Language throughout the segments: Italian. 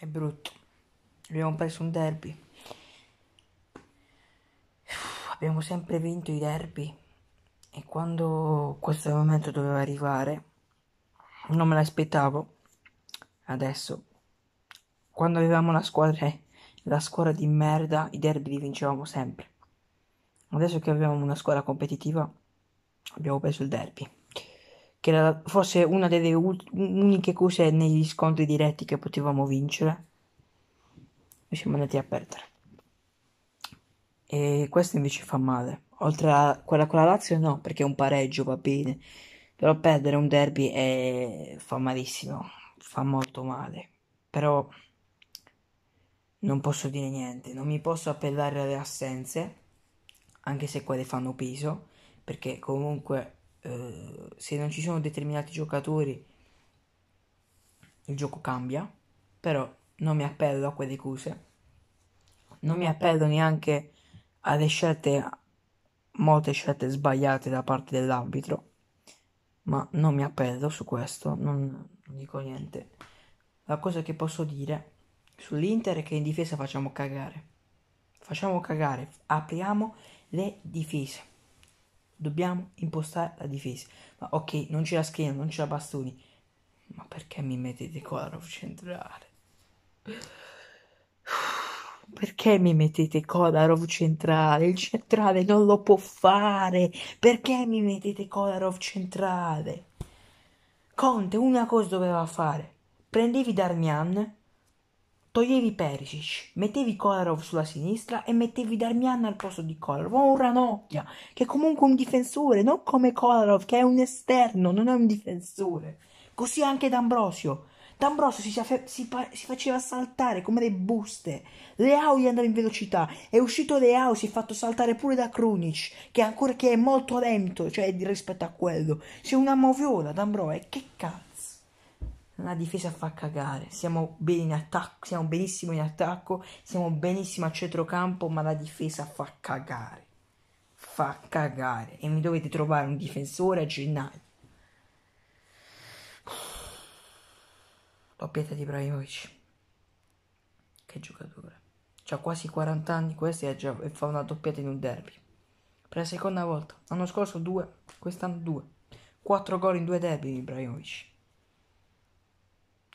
È brutto. Abbiamo perso un derby. abbiamo sempre vinto i derby. E quando questo momento doveva arrivare, non me l'aspettavo. Adesso, quando avevamo la squadra, eh, la squadra di merda, i derby li vincevamo sempre. Adesso che abbiamo una squadra competitiva, abbiamo perso il derby che era forse una delle ult- uniche cose negli scontri diretti che potevamo vincere. E siamo andati a perdere. E questo invece fa male. Oltre a quella con la Lazio no, perché un pareggio va bene. Però perdere un derby è... fa malissimo, fa molto male. Però non posso dire niente, non mi posso appellare alle assenze, anche se quelle fanno peso, perché comunque eh, se non ci sono determinati giocatori il gioco cambia, però non mi appello a quelle cose, non mi appello neanche alle scelte, molte scelte sbagliate da parte dell'arbitro, ma non mi appello su questo, non, non dico niente. La cosa che posso dire sull'Inter è che in difesa facciamo cagare, facciamo cagare, apriamo le difese. Dobbiamo impostare la difesa. Ma ok, non c'è la schiena, non c'è la bastoni. Ma perché mi mettete Kolarov centrale? Perché mi mettete Kolarov centrale? Il centrale non lo può fare. Perché mi mettete Kolarov centrale? Conte una cosa doveva fare. Prendevi Darmian toglievi Perisic, mettevi Kolarov sulla sinistra e mettevi Darmian al posto di Kolarov, o oh, un Ranocchia, che è comunque un difensore, non come Kolarov, che è un esterno, non è un difensore. Così anche D'Ambrosio. D'Ambrosio si, si, si faceva saltare come le buste. Leao gli andava in velocità. È uscito Leao, si è fatto saltare pure da Krunic, che, ancora, che è molto lento, cioè rispetto a quello. C'è una moviola D'Ambrosio, eh, che cazzo. La difesa fa cagare. Siamo bene in attacco, siamo benissimo in attacco, siamo benissimo a centrocampo, ma la difesa fa cagare. Fa cagare. E mi dovete trovare un difensore a gennaio. Doppietta di Ibrahimovic. Che giocatore. C'ha quasi 40 anni questo e, già, e fa una doppietta in un derby. Per la seconda volta. L'anno scorso due, quest'anno due. 4 gol in due derby di Ibrahimovic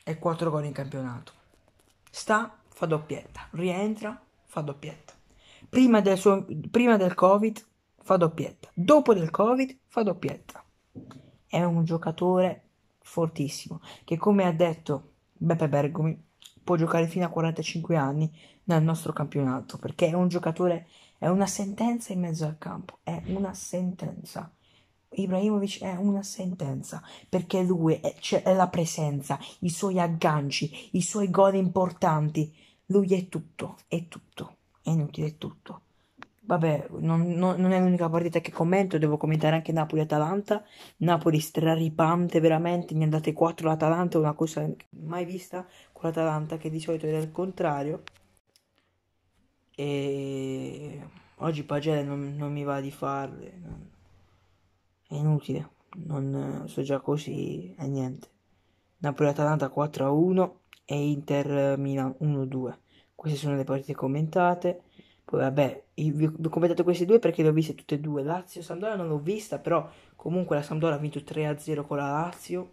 e 4 gol in campionato. Sta, fa doppietta, rientra, fa doppietta. Prima del, suo, prima del Covid fa doppietta, dopo del Covid fa doppietta. È un giocatore fortissimo che come ha detto Beppe Bergomi può giocare fino a 45 anni nel nostro campionato perché è un giocatore, è una sentenza in mezzo al campo, è una sentenza. Ibrahimovic è una sentenza perché lui è, cioè, è la presenza, i suoi agganci, i suoi gol importanti. Lui è tutto, è tutto, è inutile, è tutto. Vabbè, non, non, non è l'unica partita che commento, devo commentare anche Napoli-Atalanta. Napoli straripante, veramente, ne andate 4 l'Atalanta, una cosa mai vista con l'Atalanta che di solito era il contrario. E oggi Pagele non, non mi va di farle è inutile, non eh, so già così e niente. Napoli-Atalanta 4 a 1 e Inter-Milan 1 a 2. Queste sono le partite commentate. Poi vabbè, vi ho commentato queste due perché le ho viste tutte e due. Lazio-Sampdoria non l'ho vista, però comunque la Sampdoria ha vinto 3 a 0 con la Lazio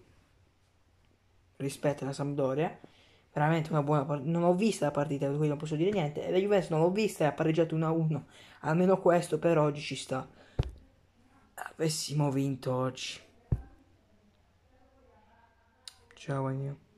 rispetto alla Sampdoria. Veramente una buona partita. Non ho vista la partita, per non posso dire niente. E la Juventus non l'ho vista e ha pareggiato 1 a 1. Almeno questo per oggi ci sta avessimo vinto oggi. Ciao Agnew.